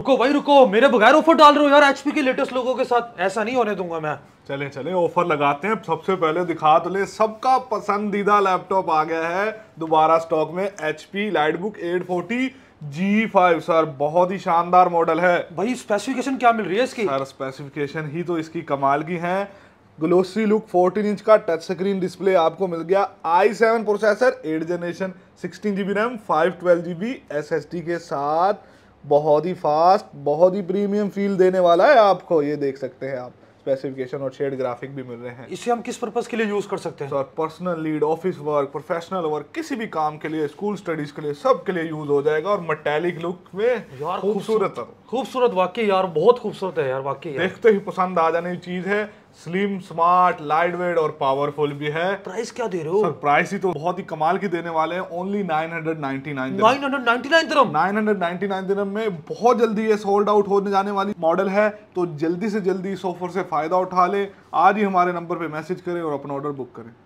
रुको भाई रुको मेरे बगैर ऑफर डाल रहे हो यार एचपी के लेटेस्ट लोगों के साथ ऐसा नहीं होने दूंगा मैं चले चले ऑफर लगाते हैं सबसे पहले दिखा तो ले सबका पसंदीदा लैपटॉप आ गया है दोबारा स्टॉक में H P lite book eight forty G five sir बहुत ही शानदार मॉडल है भाई स्पेसिफिकेशन क्या मिल रही है इसकी सर स्पेसिफिकेशन ही तो इसकी कमाल की है ग्लोसी लुक 14 इंच का टच स्क्रीन डिस्प्ले आपको मिल गया I seven processor eight generation sixteen G B RAM five twelve G S S T के साथ बहुत ही फास्ट बहुत ही प्रीमियम फील देने वाला है आपको ये देख सकते हैं आप स्पेसिफिकेशन और शेड ग्राफिक भी मिल रहे हैं इसे हम किस पर्पज के लिए यूज कर सकते हैं sir personal lead office work professional work किसी भी काम के लिए स्कूल स्टडीज के लिए सब के लिए यूज हो जाएगा और मेटेलिक लुक में यार खूबसूरत खूबसूरत वाकई यार बहुत खूबसूरत है यार वाकई देखते ही पसंद आ जाने की चीज है स्लिम स्मार्ट लाइट वेट और पावरफुल भी है प्राइस क्या दे रहे हो सर प्राइस ही तो बहुत ही कमाल की देने वाले हैं ओनली 999 999 दिरम 999 दिरम में बहुत जल्दी ये सोल्ड आउट होने जाने वाली मॉडल है तो जल्दी से जल्दी इस ऑफर से फायदा उठा ले आज ही हमारे नंबर पे मैसेज करें और अपना ऑर्डर बुक करें